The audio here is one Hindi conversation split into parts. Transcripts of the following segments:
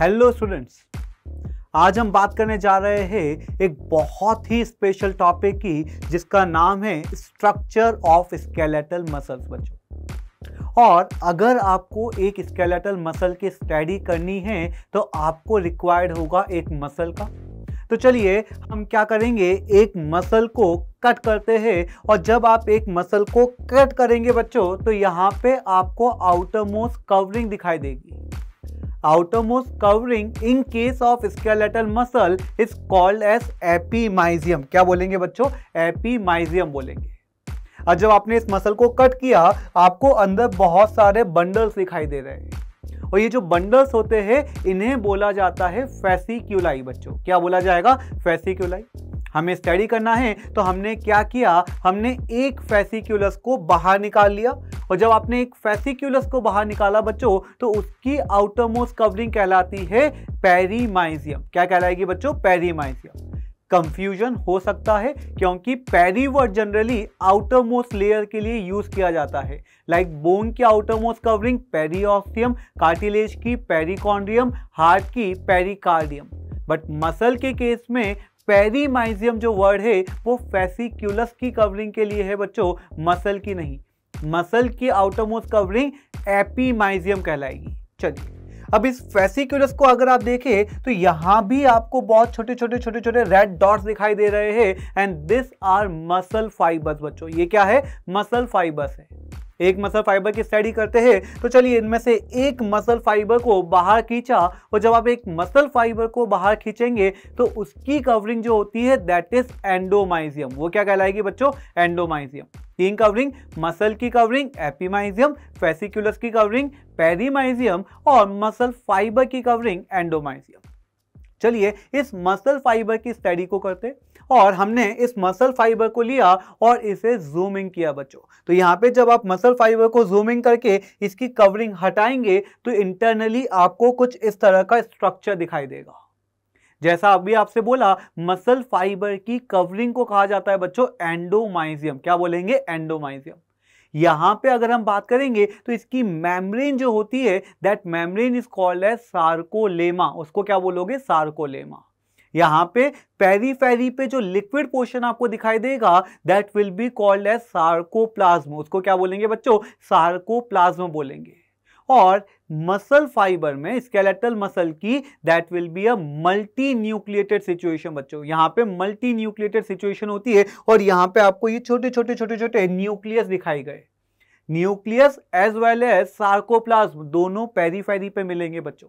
हेलो स्टूडेंट्स आज हम बात करने जा रहे हैं एक बहुत ही स्पेशल टॉपिक की जिसका नाम है स्ट्रक्चर ऑफ स्केलेटल मसल्स बच्चों और अगर आपको एक स्केलेटल मसल की स्टडी करनी है तो आपको रिक्वायर्ड होगा एक मसल का तो चलिए हम क्या करेंगे एक मसल को कट करते हैं और जब आप एक मसल को कट करेंगे बच्चों तो यहाँ पे आपको आउटर मोस्ट कवरिंग दिखाई देगी outermost covering in case of skeletal muscle is called as epimysium क्या बोलेंगे बच्चों एपीमाइजियम बोलेंगे और जब आपने इस मसल को कट किया आपको अंदर बहुत सारे बंडल्स दिखाई दे रहे हैं और ये जो बंडल्स होते हैं इन्हें बोला जाता है फैसिक्यूलाई बच्चों क्या बोला जाएगा फैसिक्यूलाई हमें स्टडी करना है तो हमने क्या किया हमने एक फैसिक्यूलस को बाहर निकाल लिया और जब आपने एक फैसिक्यूलस को बाहर निकाला बच्चों तो उसकी आउटरमोस कवरिंग कहलाती है पेरीमाइजियम क्या कहलाएगी बच्चों पेरीमाइजियम कंफ्यूजन हो सकता है क्योंकि peri word generally outer most layer के लिए यूज किया जाता है लाइक like बोन की outer most covering periosteum cartilage की पेरिकॉन्ड्रियम हार्ट की पेरिकार्डियम बट मसल के केस में पेरीमाइजियम जो वर्ड है वो फेसिक्यूलस की कवरिंग के लिए है बच्चों मसल की नहीं मसल की आउटरमोस्ट कवरिंग एपीमाइजियम कहलाएगी चलिए अब इस फेसिक्यूलस को अगर आप देखें तो यहाँ भी आपको बहुत छोटे छोटे छोटे छोटे रेड डॉट्स दिखाई दे रहे हैं and this are muscle fibres बच्चों ये क्या है मसल फाइबर्स है एक मसल फाइबर की स्टडी करते हैं तो चलिए इनमें से एक मसल फाइबर को बाहर खींचा और जब आप एक मसल फाइबर को बाहर खींचेंगे तो उसकी कवरिंग जो होती है दैट इज एंडोमाइजियम वो क्या कहलाएगी बच्चों एंडोमाइजियम तीन कवरिंग मसल की कवरिंग एपीमाइजियम फेसिकुलस की कवरिंग पेरीमाइजियम और मसल फाइबर की कवरिंग एंडोमाइजियम चलिए इस मसल फाइबर की स्टडी को करते और हमने इस मसल फाइबर को लिया और इसे जूमिंग किया बच्चों तो यहाँ पे जब आप मसल फाइबर को जूमिंग करके इसकी कवरिंग हटाएंगे तो इंटरनली आपको कुछ इस तरह का स्ट्रक्चर दिखाई देगा जैसा अभी आपसे बोला मसल फाइबर की कवरिंग को कहा जाता है बच्चों एंडोमाइजियम क्या बोलेंगे एंडोमाइजियम यहां पे अगर हम बात करेंगे तो इसकी मैमरेन जो होती है that membrane is called as sarcolemma उसको क्या बोलोगे सार्कोलेमा यहां पे पेरीफेरी पे जो लिक्विड पोर्शन आपको दिखाई देगा that will be called as sarcoplasm उसको क्या बोलेंगे बच्चों सार्कोप्लाज्म बोलेंगे और मसल फाइबर में स्केलेटल मसल की that will be a multi nucleated situation बच्चों यहां पे मल्टी न्यूक्लिएटेड सिचुएशन होती है और यहां पे आपको ये छोटे छोटे छोटे छोटे न्यूक्लियस दिखाई गए nucleus as well as sarcoplasm दोनों पेरीफेरी पे मिलेंगे बच्चों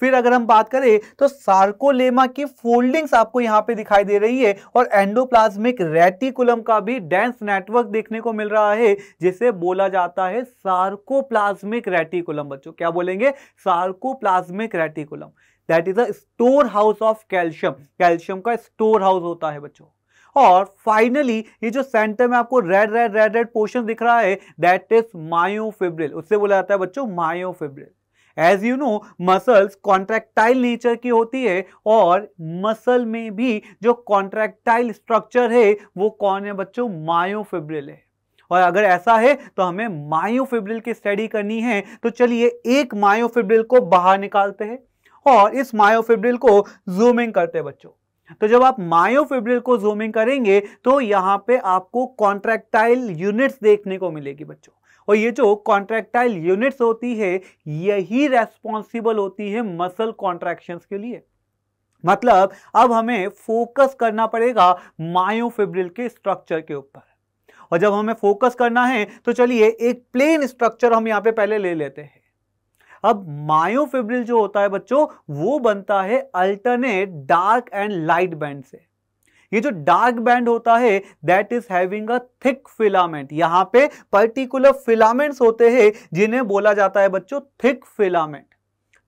फिर अगर हम बात करें तो सार्कोलेमा की फोल्डिंग्स आपको यहाँ पे दिखाई दे रही है और एंडोप्लाज्मिक रेटिकुलम का भी डेंस नेटवर्क देखने को मिल रहा है जिसे बोला जाता है सार्कोप्लाज्मिक रेटिकुलम बच्चों क्या बोलेंगे sarcoplasmic reticulum that is a store house of calcium calcium का स्टोर हाउस होता है बच्चों और फाइनली ये जो सेंटर में आपको red red red red portion दिख रहा है दैट इज मायोफिब्रिल उससे बोला जाता है बच्चों myofibril as you know muscles contractile nature की होती है और मसल में भी जो कॉन्ट्रैक्टाइल स्ट्रक्चर है वो कौन है बच्चों मायोफिब्रिल है और अगर ऐसा है तो हमें मायोफिब्रिल की स्टडी करनी है तो चलिए एक मायोफिब्रिल को बाहर निकालते हैं और इस मायोफिब्रिल को जूमिंग करते हैं बच्चों तो जब आप मायोफिब्रिल को जूमिंग करेंगे तो यहाँ पे आपको कॉन्ट्रैक्टाइल यूनिट्स देखने को मिलेगी बच्चों और ये जो कॉन्ट्रेक्टाइल यूनिट्स होती है यही रेस्पॉन्सिबल होती है मसल कॉन्ट्रैक्शंस के लिए मतलब अब हमें फोकस करना पड़ेगा मायोफिब्रिल के स्ट्रक्चर के ऊपर और जब हमें फोकस करना है तो चलिए एक प्लेन स्ट्रक्चर हम यहाँ पे पहले ले लेते हैं अब मायोफिब्रिल जो होता है बच्चों वो बनता है alternate dark and light band से ये जो डार्क बैंड होता है that is having a thick filament यहां पे पर्टिकुलर फिलामेंट्स होते हैं जिन्हें बोला जाता है बच्चों थिक फिलामेंट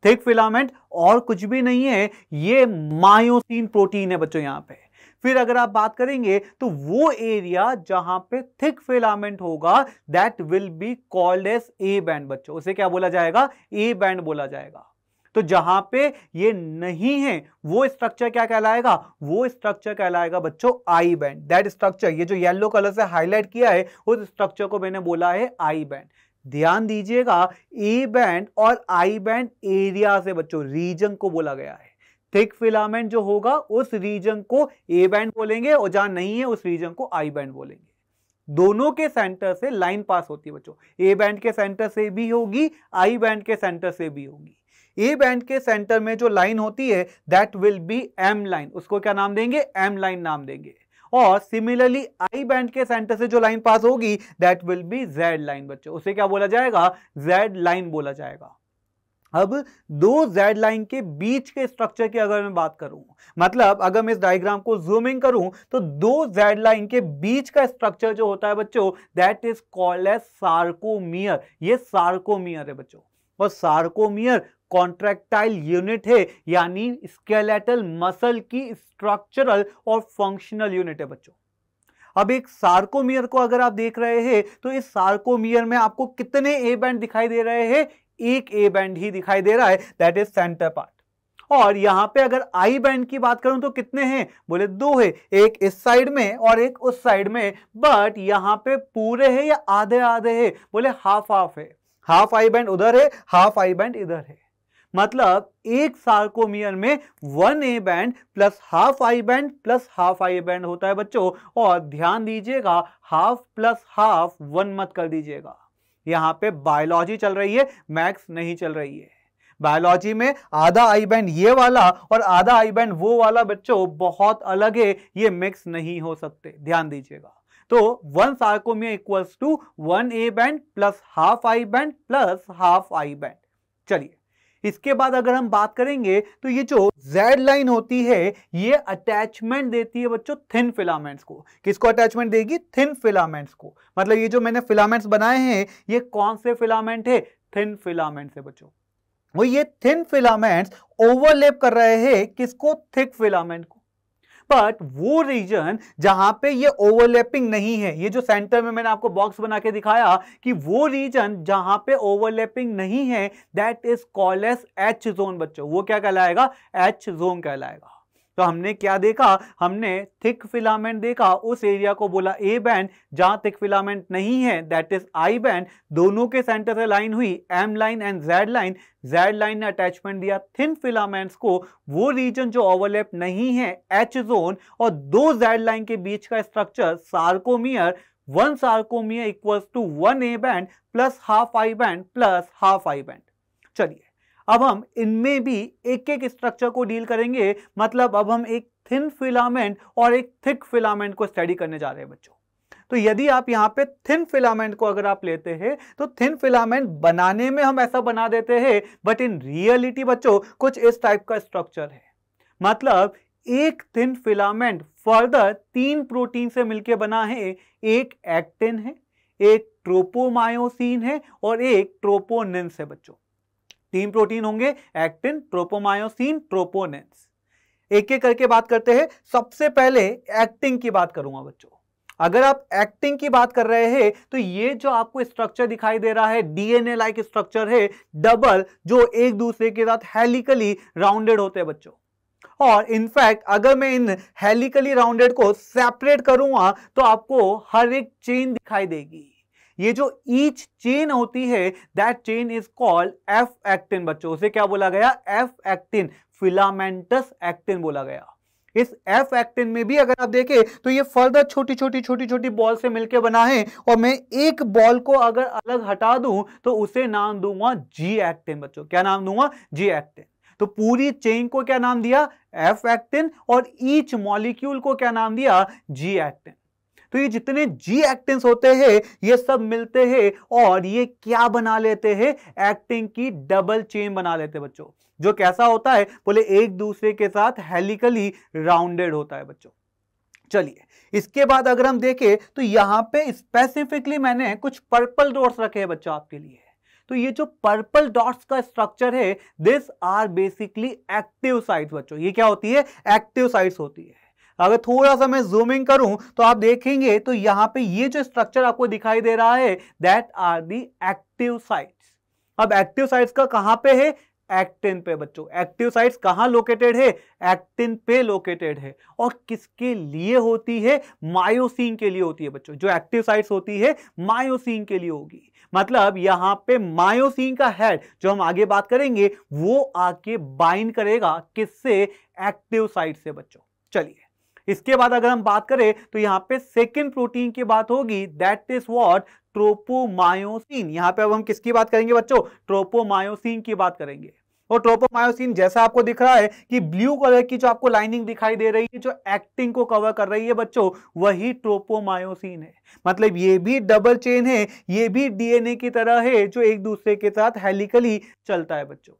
थिक फिलामेंट और कुछ भी नहीं है ये मायोसिन प्रोटीन है बच्चों यहां पे फिर अगर आप बात करेंगे तो वो एरिया जहां पे थिक फिलामेंट होगा that will be called as A band बच्चों उसे क्या बोला जाएगा ए बैंड बोला जाएगा तो जहां पे ये नहीं है वो स्ट्रक्चर क्या कहलाएगा वो स्ट्रक्चर कहलाएगा बच्चों आई बैंड दैट स्ट्रक्चर ये जो येलो कलर से हाईलाइट किया है उस स्ट्रक्चर को मैंने बोला है आई बैंड ध्यान दीजिएगा ए बैंड और आई बैंड एरिया से बच्चों रीजन को बोला गया है थिक फिलामेंट जो होगा उस रीजन को ए बैंड बोलेंगे और जहां नहीं है उस रीजन को आई बैंड बोलेंगे दोनों के सेंटर से लाइन पास होती है बच्चों ए बैंड के सेंटर से भी होगी आई बैंड के सेंटर से भी होगी ए बैंड के सेंटर में जो लाइन होती है that will be M line उसको क्या नाम देंगे एम लाइन नाम देंगे और सिमिलरली आई बैंड के सेंटर से जो लाइन पास होगी that will be Z line बच्चों उसे क्या बोला जाएगा जेड लाइन बोला जाएगा अब दो जेड लाइन के बीच के स्ट्रक्चर की अगर मैं बात करूं मतलब अगर मैं इस डायग्राम को जूमिंग करूं तो दो जेड लाइन के बीच का स्ट्रक्चर जो होता है बच्चों that is called as sarcomere ये सार्कोमियर है बच्चों और सार्कोमियर कॉन्ट्रैक्टाइल यूनिट है यानी स्केलेटल मसल की स्ट्रक्चरल और फंक्शनल यूनिट है बच्चों अब एक सार्कोमियर को अगर आप देख रहे हैं तो इस सार्कोमियर में आपको कितने ए बैंड दिखाई दे रहे हैं एक ए बैंड ही दिखाई दे रहा है दैट इज सेंटर पार्ट और यहाँ पे अगर आई बैंड की बात करूं तो कितने हैं बोले दो है एक इस साइड में और एक उस साइड में बट यहाँ पे पूरे है या आधे आधे है बोले हाफ हाफ है हाफ आई बैंड उधर है हाफ आई बैंड इधर है मतलब एक सार्कोमियर में one A band plus half I band plus half I band होता है बच्चों और ध्यान दीजिएगा हाफ प्लस हाफ वन मत कर दीजिएगा यहाँ पे बायोलॉजी चल रही है मैक्स नहीं चल रही है बायोलॉजी में आधा आई बैंड ये वाला और आधा आई बैंड वो वाला बच्चों बहुत अलग है ये मिक्स नहीं हो सकते ध्यान दीजिएगा तो one sarcomere equals to one A band plus half I band plus half I band चलिए इसके बाद अगर हम बात करेंगे तो ये जो जेड लाइन होती है ये अटैचमेंट देती है बच्चों थिन फिलामेंट्स को किसको अटैचमेंट देगी थिन फिलामेंट्स को मतलब ये जो मैंने फिलामेंट्स बनाए हैं ये कौन से फिलामेंट है थिन फिलामेंट्स है बच्चों वो ये थिन फिलामेंट्स ओवरलेप कर रहे हैं किसको थिक फिलामेंट को बट वो रीजन जहां पे ये ओवरलैपिंग नहीं है ये जो सेंटर में मैंने आपको बॉक्स बना के दिखाया कि वो रीजन जहां पे ओवरलैपिंग नहीं है that is call H zone बच्चों वो क्या कहलाएगा एच जोन कहलाएगा तो हमने क्या देखा हमने थिक फिलामेंट देखा उस एरिया को बोला ए बैंड जहां थिक फिलामेंट नहीं है दैट इज आई बैंड दोनों के सेंटर से लाइन हुई M line and Z line Z line ने अटैचमेंट दिया थिन फिलामेंट्स को वो रीजन जो ओवरलैप नहीं है एच जोन और दो जेड लाइन के बीच का structure sarcomere one sarcomere equals to one A band plus half I band plus half I band चलिए अब हम इनमें भी एक एक स्ट्रक्चर को डील करेंगे मतलब अब हम एक थिन फिलामेंट और एक थिक फिलामेंट को स्टडी करने जा रहे हैं बच्चों तो यदि आप यहां पे थिन फिलामेंट को अगर आप लेते हैं तो थिन फिलामेंट बनाने में हम ऐसा बना देते हैं बट इन रियलिटी बच्चों कुछ इस टाइप का स्ट्रक्चर है मतलब एक थिन फिलामेंट फर्दर तीन प्रोटीन से मिलकर बना है एक एक्टिन है एक ट्रोपोमायोसिन है और एक ट्रोपोनिन है बच्चों तीन प्रोटीन होंगे एक्टिन ट्रोपोमायोसिन ट्रोपोनेंस एक एक करके बात करते हैं सबसे पहले एक्टिंग की बात करूंगा बच्चों अगर आप एक्टिंग की बात कर रहे हैं तो ये जो आपको स्ट्रक्चर दिखाई दे रहा है डीएनए लाइक स्ट्रक्चर है डबल जो एक दूसरे के साथ हेलिकली राउंडेड होते हैं बच्चों और इनफैक्ट अगर मैं इन हेलिकली राउंडेड को सेपरेट करूंगा तो आपको हर एक चेन दिखाई देगी ये जो ईच चेन होती है that chain is called F actin बच्चों उसे क्या बोला गया एफ एक्टिन फिलामेंटस एक्टिन बोला गया इस एफ एक्टिन में भी अगर आप देखें तो ये फर्दर छोटी छोटी छोटी छोटी बॉल से मिलकर बना है और मैं एक बॉल को अगर अलग हटा दूं तो उसे नाम दूंगा जी एक्टिन बच्चों क्या नाम दूंगा जी एक्टिन तो पूरी चेन को क्या नाम दिया एफ एक्टिन और ईच मॉलिक्यूल को क्या नाम दिया जी एक्टिन तो ये जितने जी एक्टिंग होते हैं ये सब मिलते हैं और ये क्या बना लेते हैं एक्टिंग की डबल चेन बना लेते हैं बच्चों जो कैसा होता है बोले एक दूसरे के साथ हेलिकली राउंडेड होता है बच्चों चलिए इसके बाद अगर हम देखें तो यहाँ पे स्पेसिफिकली मैंने कुछ पर्पल डॉट्स रखे हैं बच्चों आपके लिए तो ये जो पर्पल डॉट्स का स्ट्रक्चर है this are basically active sites बच्चों ये क्या होती है एक्टिव साइट्स होती है अगर थोड़ा सा मैं जूमिंग करूं तो आप देखेंगे तो यहां पे ये जो स्ट्रक्चर आपको दिखाई दे रहा है that are the active sites अब एक्टिव साइट्स का कहां पे है एक्टिन पे बच्चों एक्टिव साइट्स कहां लोकेटेड है एक्टिन पे लोकेटेड है और किसके लिए होती है मायोसिन के लिए होती है बच्चों जो एक्टिव साइट्स होती है मायोसिन के लिए होगी मतलब यहाँ पे मायोसिन का हेड जो हम आगे बात करेंगे वो आके बाइंड करेगा किससे एक्टिव साइट से बच्चों चलिए इसके बाद अगर हम बात करें तो यहाँ पे सेकेंड प्रोटीन की बात होगी दैट इज वॉट ट्रोपोमायोसिन यहाँ पे अब हम किसकी बात करेंगे बच्चों ट्रोपोमायोसिन की बात करेंगे और ट्रोपोमायोसिन जैसा आपको दिख रहा है कि ब्लू कलर की जो आपको लाइनिंग दिखाई दे रही है जो एक्टिंग को कवर कर रही है बच्चों वही ट्रोपोमायोसिन है मतलब ये भी डबल चेन है ये भी डीएनए की तरह है जो एक दूसरे के साथ हेलिकली चलता है बच्चों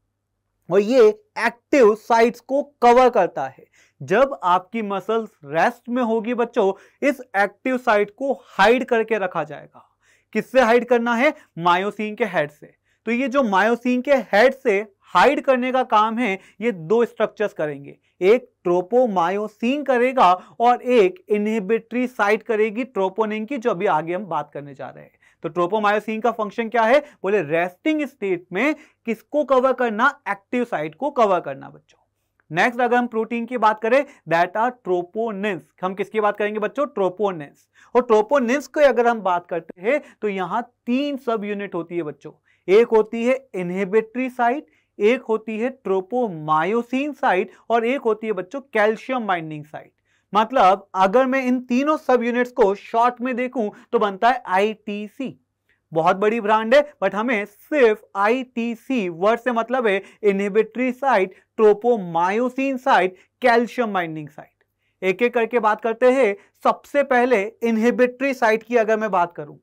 और ये एक्टिव साइट्स को कवर करता है जब आपकी मसल्स रेस्ट में होगी बच्चों इस एक्टिव साइट को हाइड करके रखा जाएगा किससे हाइड करना है मायोसिन के हेड से तो ये जो मायोसिन के हेड से हाइड करने का काम है ये दो स्ट्रक्चर्स करेंगे एक ट्रोपोमायोसिन करेगा और एक इनहिबिटरी साइट करेगी ट्रोपोनिन की जो अभी आगे हम बात करने जा रहे हैं तो ट्रोपोमायोसिन का फंक्शन क्या है बोले रेस्टिंग स्टेट में किसको कवर करना एक्टिव साइट को कवर करना बच्चों नेक्स्ट अगर हम प्रोटीन की बात करें दैट आर ट्रोपोनिन्स हम किसकी बात करेंगे बच्चों ट्रोपोनिन्स और ट्रोपोनिन्स को अगर हम बात करते हैं तो यहाँ तीन सब यूनिट होती है बच्चों एक होती है इनहेबिटरी साइट एक होती है ट्रोपोमायोसिन साइट और एक होती है बच्चों कैल्शियम बाइंडिंग साइट मतलब अगर मैं इन तीनों सब यूनिट्स को शॉर्ट में देखूं तो बनता है आईटीसी बहुत बड़ी ब्रांड है बट हमें सिर्फ आईटीसी वर्ड से मतलब है inhibitory site tropomyosin site calcium binding site एक एक करके बात करते हैं सबसे पहले इनहिबिटरी साइट की अगर मैं बात करूं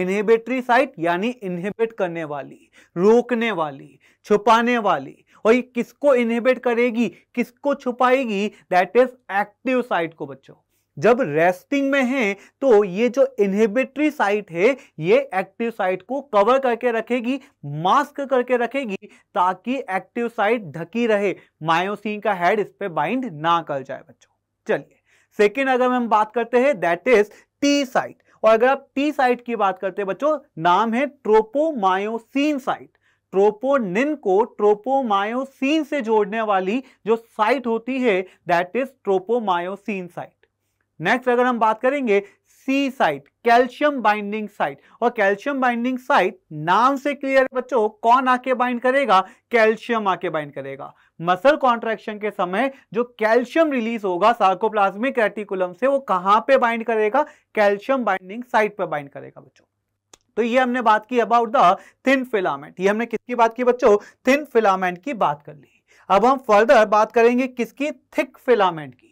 इनहिबिटरी साइट यानी इनहिबिट करने वाली रोकने वाली छुपाने वाली और ये किसको इनहिबिट करेगी किसको छुपाएगी दैट इज एक्टिव साइट को बच्चों जब रेस्टिंग में है तो ये जो इनहिबिटरी साइट है ये एक्टिव साइट को कवर करके रखेगी मास्क करके रखेगी ताकि एक्टिव साइट ढकी रहे मायोसिन का हेड इस पर बाइंड ना कर जाए बच्चों चलिए सेकेंड अगर हम बात करते हैं दैट इज टी साइट और अगर आप टी साइट की बात करते हैं बच्चों नाम है ट्रोपोमायोसिन साइट ट्रोपोनिन को ट्रोपोमायोसिन से जोड़ने वाली जो साइट होती है that is tropomyosin site next अगर हम बात करेंगे C site calcium binding site और कैल्शियम बाइंडिंग साइट नाम से क्लियर बच्चों कौन आके बाइंड करेगा कैल्शियम आके बाइंड करेगा मसल कॉन्ट्रैक्शन के समय जो कैल्शियम रिलीज होगा सार्कोप्लाज्मिक रेटिकुलम से वो कहां पे बाइंड करेगा कैल्शियम बाइंडिंग साइट पे बाइंड करेगा बच्चों तो ये हमने बात की अबाउट द थिन फिलामेंट ये हमने किसकी बात की बच्चों थिन फिलामेंट की बात कर ली अब हम फर्दर बात करेंगे किसकी थिक फिलामेंट की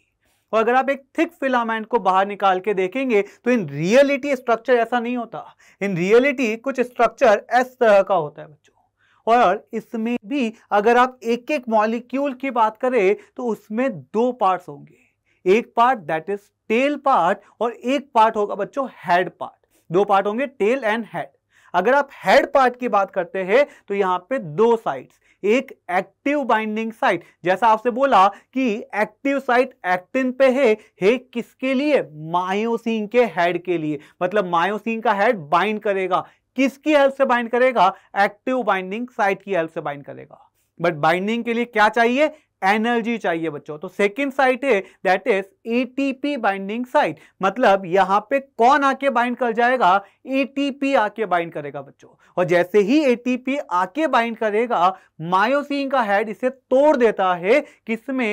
और अगर आप एक थिक फिलामेंट को बाहर निकाल के देखेंगे तो इन रियलिटी स्ट्रक्चर ऐसा नहीं होता इन रियलिटी कुछ स्ट्रक्चर इस तरह का होता है बच्चों और इसमें भी अगर आप एक एक मॉलिक्यूल की बात करें तो उसमें दो पार्ट्स होंगे एक part that is tail part और एक पार्ट होगा बच्चों हेड पार्ट दो पार्ट होंगे टेल एंड हेड अगर आप हेड पार्ट की बात करते हैं तो यहां पे दो साइट्स एक एक्टिव बाइंडिंग साइट जैसा आपसे बोला कि एक्टिव साइट एक्टिन पे है है किसके लिए मायोसिन के हेड के लिए मतलब मायोसिन का हेड बाइंड करेगा किसकी हेल्प से बाइंड करेगा एक्टिव बाइंडिंग साइट की हेल्प से बाइंड करेगा बट बाइंडिंग के लिए क्या चाहिए एनर्जी चाहिए बच्चों तो सेकेंड साइट है that is ATP binding site मतलब यहां पे कौन आके बाइंड कर जाएगा एटीपी e आके बाइंड करेगा बच्चों और जैसे ही एटीपी e आके बाइंड करेगा मायोसिन का हेड इसे तोड़ देता है किसमें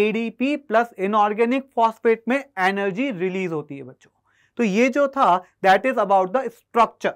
एडीपी प्लस इनऑर्गेनिक फॉस्फेट में एनर्जी रिलीज होती है बच्चों तो ये जो था that is about the structure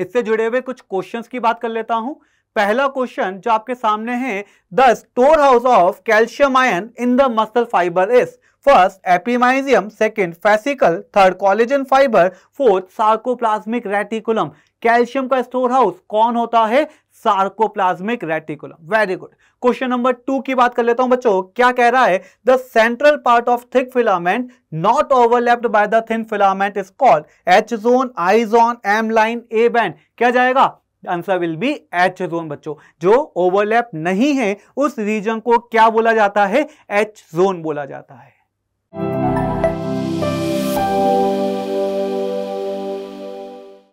इससे जुड़े हुए कुछ क्वेश्चंस की बात कर लेता हूं पहला क्वेश्चन जो आपके सामने है the store house of calcium ion in the muscle fibre is first epimysium second fascicle third collagen fibre fourth sarcoplasmic reticulum कैल्शियम का स्टोर हाउस कौन होता है sarcoplasmic reticulum very good question number two की बात कर लेता हूं बच्चों क्या कह रहा है the central part of thick filament not overlapped by the thin filament is called H zone I zone M line A band क्या जाएगा answer will be H zone बच्चों जो ओवरलैप नहीं है उस रीजन को क्या बोला जाता है एच जोन बोला जाता है